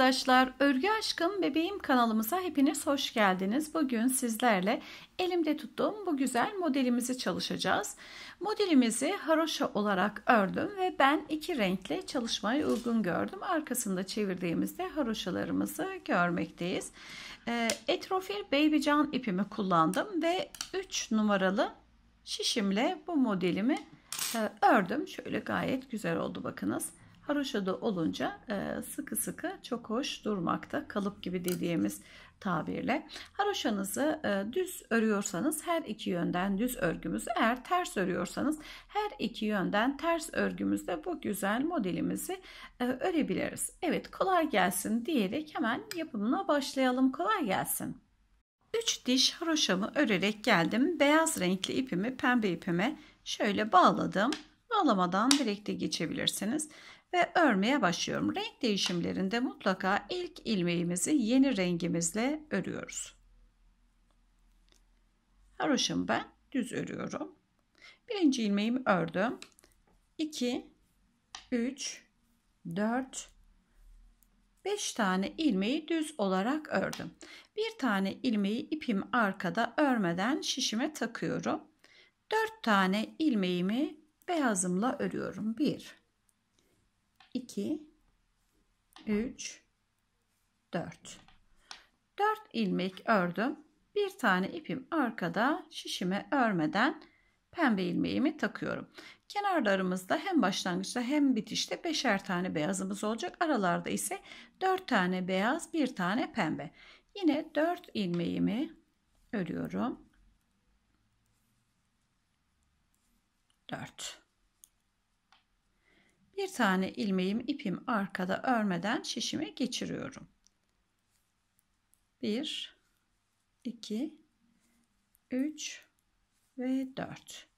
arkadaşlar, Örgü Aşkım Bebeğim kanalımıza hepiniz hoş geldiniz. Bugün sizlerle elimde tuttuğum bu güzel modelimizi çalışacağız. Modelimizi haroşa olarak ördüm ve ben iki renkle çalışmayı uygun gördüm. Arkasında çevirdiğimizde haroşalarımızı görmekteyiz. Ee, Etrofil Babycan ipimi kullandım ve 3 numaralı şişimle bu modelimi e, ördüm. Şöyle gayet güzel oldu bakınız. Haroşa'da olunca e, sıkı sıkı çok hoş durmakta. Kalıp gibi dediğimiz tabirle. Haroşanızı e, düz örüyorsanız her iki yönden düz örgümüz, eğer ters örüyorsanız her iki yönden ters örgümüzde bu güzel modelimizi e, örebiliriz. Evet kolay gelsin diyerek hemen yapımına başlayalım. Kolay gelsin. 3 diş haroşamı örerek geldim. Beyaz renkli ipimi pembe ipime şöyle bağladım. Bağlamadan direkte geçebilirsiniz ve örmeye başlıyorum. Renk değişimlerinde mutlaka ilk ilmeğimizi yeni rengimizle örüyoruz. Haroşum ben düz örüyorum. Birinci ilmeğimi ördüm. 2 3 4 5 tane ilmeği düz olarak ördüm. Bir tane ilmeği ipim arkada örmeden şişime takıyorum. 4 tane ilmeğimi beyazımla örüyorum. 1 2 3 4 4 ilmek ördüm bir tane ipim arkada şişime örmeden pembe ilmeğimi takıyorum kenarlarımızda hem başlangıçta hem bitişte beşer tane beyazımız olacak aralarda ise dört tane beyaz bir tane pembe yine dört ilmeğimi örüyorum 4 bir tane ilmeğim ipim arkada örmeden şişime geçiriyorum. 1 2 3 ve 4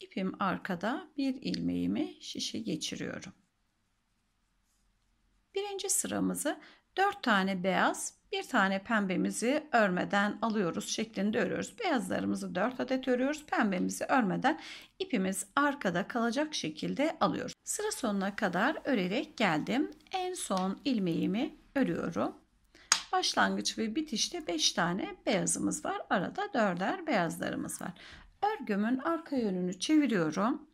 ipim arkada bir ilmeğimi şişe geçiriyorum birinci sıramızı 4 tane beyaz bir tane pembemizi örmeden alıyoruz şeklinde örüyoruz. Beyazlarımızı 4 adet örüyoruz. Pembemizi örmeden ipimiz arkada kalacak şekilde alıyoruz. Sıra sonuna kadar örerek geldim. En son ilmeğimi örüyorum. Başlangıç ve bitişte 5 tane beyazımız var. Arada 4'er beyazlarımız var. Örgümün arka yönünü çeviriyorum.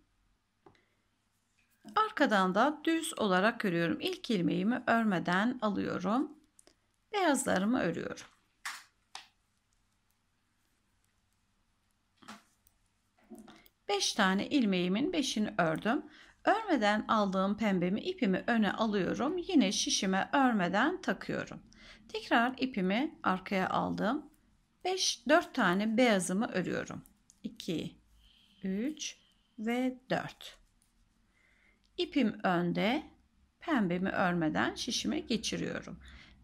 Arkadan da düz olarak örüyorum. İlk ilmeğimi örmeden alıyorum beyazlarımı örüyorum. Beş tane ilmeğimin beşini ördüm. Örmeden aldığım pembemi ipimi öne alıyorum. Yine şişime örmeden takıyorum. Tekrar ipimi arkaya aldım. 5 4 tane beyazımı örüyorum. 2 3 ve 4. İpim önde. Pembemi örmeden şişime geçiriyorum.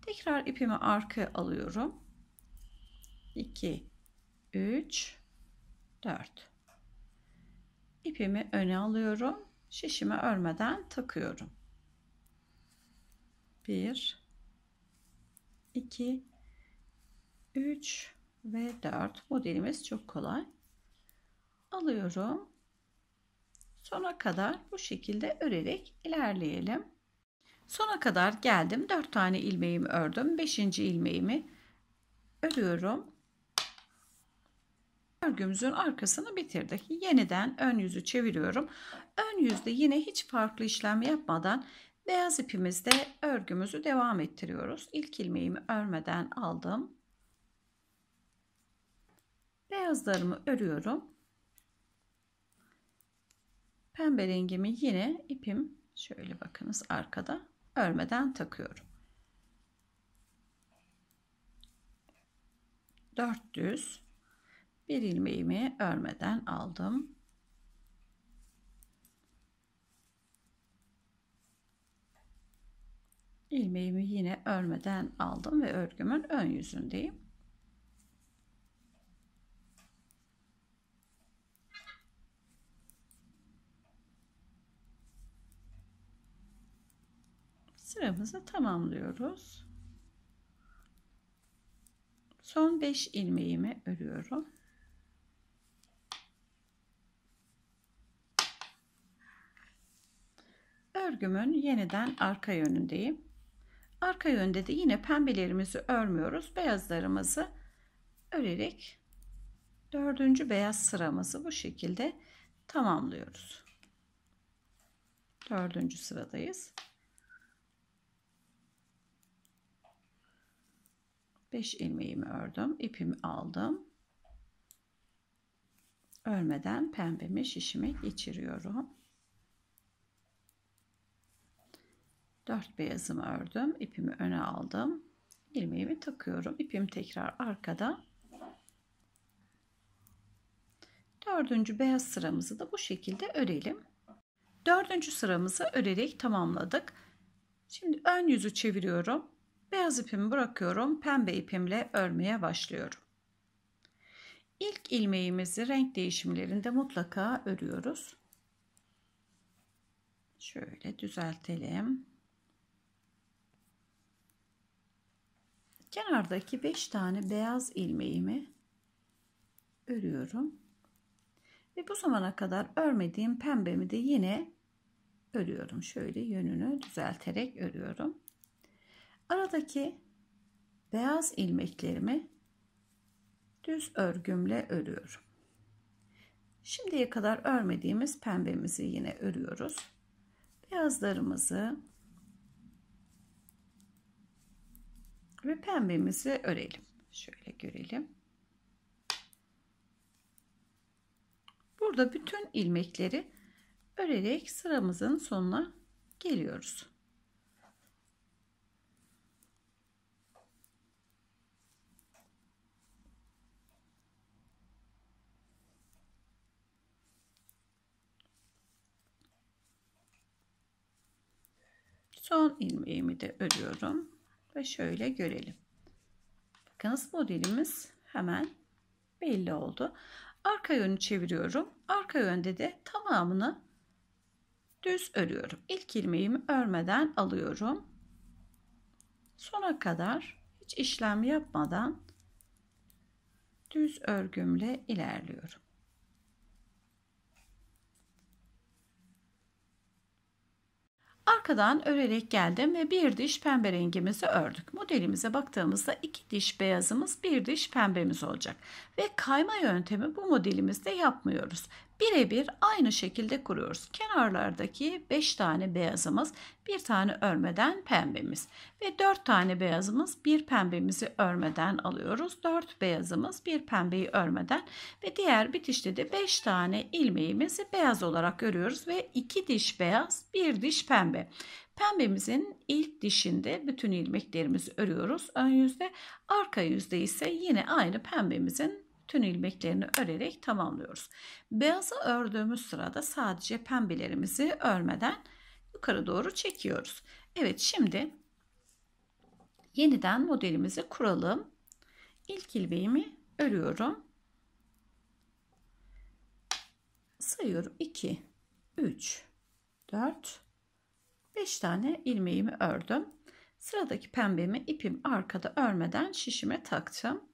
Tekrar ipimi arka alıyorum. 2 3 4 İpimi öne alıyorum. Şişimi örmeden takıyorum. 1 2 3 ve 4 modelimiz çok kolay. Alıyorum. Sona kadar bu şekilde örerek ilerleyelim. Sona kadar geldim. 4 tane ilmeğimi ördüm. 5. ilmeğimi örüyorum. Örgümüzün arkasını bitirdik. Yeniden ön yüzü çeviriyorum. Ön yüzde yine hiç farklı işlem yapmadan beyaz ipimizde örgümüzü devam ettiriyoruz. İlk ilmeğimi örmeden aldım. Beyazlarımı örüyorum. Pembe rengimi yine ipim şöyle bakınız arkada örmeden takıyorum. 4 düz bir ilmeğimi örmeden aldım. ilmeğimi yine örmeden aldım ve örgümün ön yüzündeyim. sıramızı tamamlıyoruz. Son 5 ilmeğimi örüyorum. Örgümün yeniden arka yönündeyim. Arka yönde de yine pembelerimizi örmüyoruz. Beyazlarımızı örerek dördüncü beyaz sıramızı bu şekilde tamamlıyoruz. Dördüncü sıradayız. 5 ilmeğimi ördüm. ipimi aldım. Örmeden pembemi şişime geçiriyorum. 4 beyazımı ördüm. ipimi öne aldım. ilmeğimi takıyorum. ipim tekrar arkada. Dördüncü beyaz sıramızı da bu şekilde örelim. Dördüncü sıramızı örerek tamamladık. Şimdi ön yüzü çeviriyorum. Beyaz ipimi bırakıyorum. Pembe ipimle örmeye başlıyorum. İlk ilmeğimizi renk değişimlerinde mutlaka örüyoruz. Şöyle düzeltelim. Kenardaki 5 tane beyaz ilmeğimi örüyorum. Ve bu zamana kadar örmediğim pembemi de yine örüyorum. Şöyle yönünü düzelterek örüyorum. Aradaki beyaz ilmeklerimi düz örgümle örüyorum. Şimdiye kadar örmediğimiz pembemizi yine örüyoruz. Beyazlarımızı ve pembemizi örelim. Şöyle görelim. Burada bütün ilmekleri örerek sıramızın sonuna geliyoruz. Son ilmeğimi de örüyorum ve şöyle görelim. Bakınız modelimiz hemen belli oldu. Arka yönü çeviriyorum. Arka yönde de tamamını düz örüyorum. İlk ilmeğimi örmeden alıyorum. Sona kadar hiç işlem yapmadan düz örgümle ilerliyorum. Arkadan örerek geldim ve bir diş pembe rengimizi ördük. Modelimize baktığımızda iki diş beyazımız, bir diş pembemiz olacak. Ve kayma yöntemi bu modelimizde yapmıyoruz birebir aynı şekilde kuruyoruz. Kenarlardaki 5 tane beyazımız, bir tane örmeden pembemiz ve 4 tane beyazımız, bir pembemizi örmeden alıyoruz. 4 beyazımız, bir pembeyi örmeden ve diğer bitişte de 5 tane ilmeğimizi beyaz olarak örüyoruz ve 2 diş beyaz, bir diş pembe. Pembemizin ilk dişinde bütün ilmeklerimizi örüyoruz ön yüzde. Arka yüzde ise yine aynı pembemizin tün ilmeklerini örerek tamamlıyoruz. Beyazı ördüğümüz sırada sadece pembelerimizi örmeden yukarı doğru çekiyoruz. Evet şimdi yeniden modelimizi kuralım. İlk ilmeğimi örüyorum. Sayıyorum 2, 3, 4, 5 tane ilmeğimi ördüm. Sıradaki pembemi ipim arkada örmeden şişime taktım.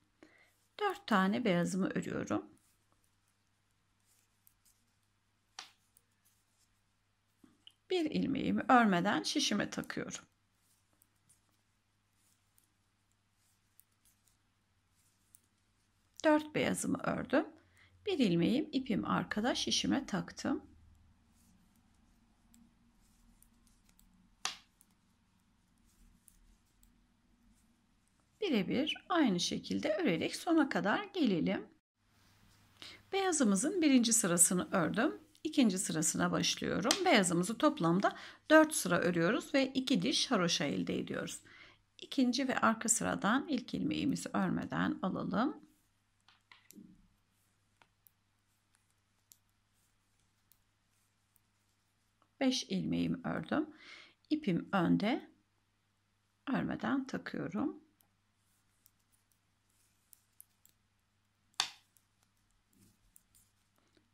4 tane beyazımı örüyorum. Bir ilmeğimi örmeden şişime takıyorum. Dört beyazımı ördüm. Bir ilmeğim ipim arkada şişime taktım. birebir aynı şekilde örerek sona kadar gelelim. Beyazımızın birinci sırasını ördüm. İkinci sırasına başlıyorum. Beyazımızı toplamda 4 sıra örüyoruz ve 2 diş haroşa elde ediyoruz. İkinci ve arka sıradan ilk ilmeğimizi örmeden alalım. Beş ilmeğimi ördüm. İpim önde. Örmeden takıyorum.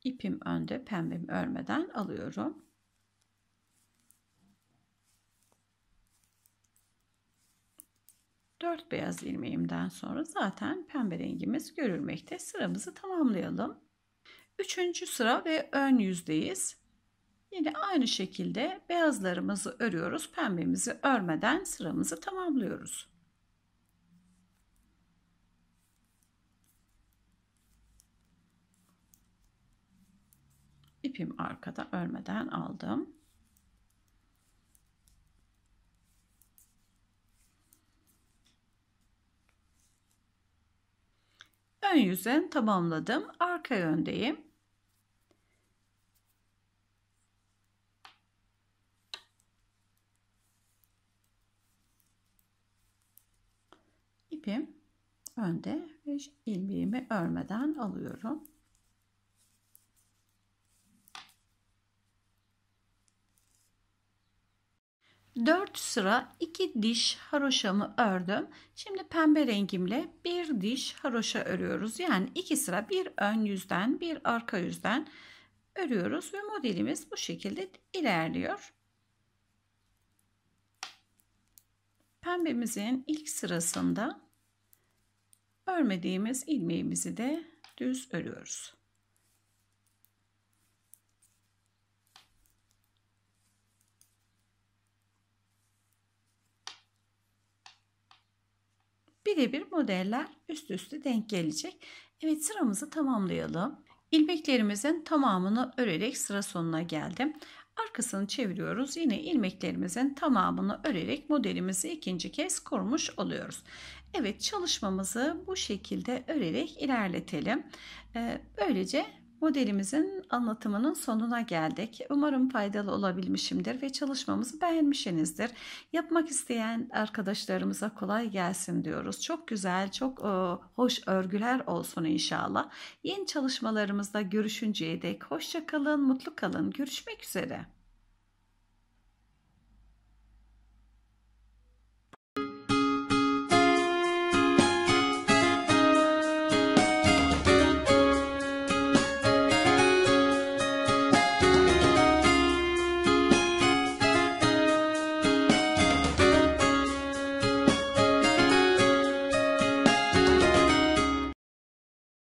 ipim önde pembemi örmeden alıyorum. Dört beyaz ilmeğimden sonra zaten pembe rengimiz görülmekte. Sıramızı tamamlayalım. Üçüncü sıra ve ön yüzdeyiz. Yine aynı şekilde beyazlarımızı örüyoruz. Pembemizi örmeden sıramızı tamamlıyoruz. ipim arkada örmeden aldım. Ön yüzen tamamladım. Arka yöndeyim. İpim önde ve ilmeğimi örmeden alıyorum. 4 sıra 2 diş haroşamı ördüm. Şimdi pembe rengimle bir diş haroşa örüyoruz. Yani 2 sıra bir ön yüzden bir arka yüzden örüyoruz ve modelimiz bu şekilde ilerliyor. Pembemizin ilk sırasında örmediğimiz ilmeğimizi de düz örüyoruz. birebir modeller üst üste denk gelecek. Evet sıramızı tamamlayalım. İlmeklerimizin tamamını örerek sıra sonuna geldim. Arkasını çeviriyoruz. Yine ilmeklerimizin tamamını örerek modelimizi ikinci kez kurmuş oluyoruz. Evet çalışmamızı bu şekilde örerek ilerletelim. Ee, böylece Modelimizin anlatımının sonuna geldik. Umarım faydalı olabilmişimdir ve çalışmamızı beğenmişsinizdir. Yapmak isteyen arkadaşlarımıza kolay gelsin diyoruz. Çok güzel, çok e, hoş örgüler olsun inşallah. Yeni çalışmalarımızda görüşünceye dek hoşça kalın, mutlu kalın. Görüşmek üzere.